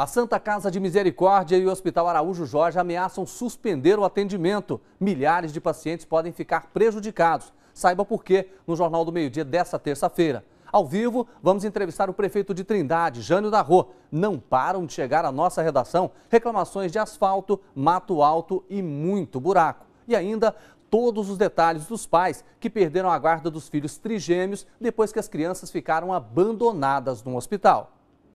A Santa Casa de Misericórdia e o Hospital Araújo Jorge ameaçam suspender o atendimento. Milhares de pacientes podem ficar prejudicados. Saiba por quê no Jornal do Meio-Dia desta terça-feira. Ao vivo, vamos entrevistar o prefeito de Trindade, Jânio da Não param de chegar à nossa redação reclamações de asfalto, mato alto e muito buraco. E ainda todos os detalhes dos pais que perderam a guarda dos filhos trigêmeos depois que as crianças ficaram abandonadas no hospital.